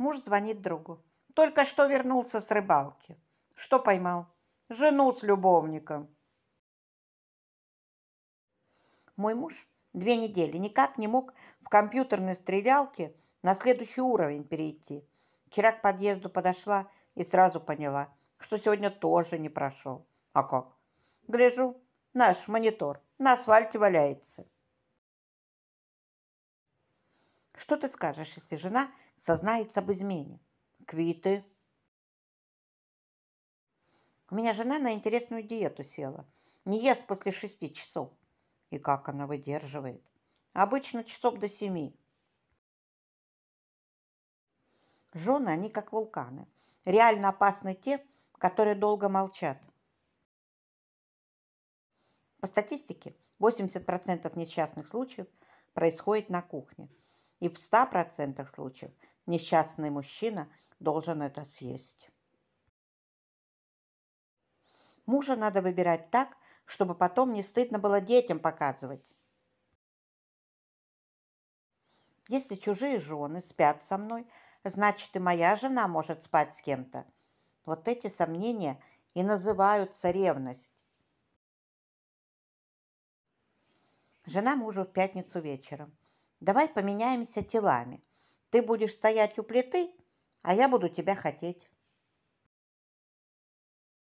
Муж звонит другу. Только что вернулся с рыбалки. Что поймал? Жену с любовником. Мой муж две недели никак не мог в компьютерной стрелялке на следующий уровень перейти. Вчера к подъезду подошла и сразу поняла, что сегодня тоже не прошел. А как? Гляжу, наш монитор на асфальте валяется. Что ты скажешь, если жена сознается об измене? Квиты. У меня жена на интересную диету села. Не ест после шести часов. И как она выдерживает? Обычно часов до семи. Жены, они как вулканы. Реально опасны те, которые долго молчат. По статистике, 80% несчастных случаев происходит на кухне – и в 100% случаев несчастный мужчина должен это съесть. Мужа надо выбирать так, чтобы потом не стыдно было детям показывать. Если чужие жены спят со мной, значит и моя жена может спать с кем-то. Вот эти сомнения и называются ревность. Жена мужа в пятницу вечером – Давай поменяемся телами. Ты будешь стоять у плиты, а я буду тебя хотеть.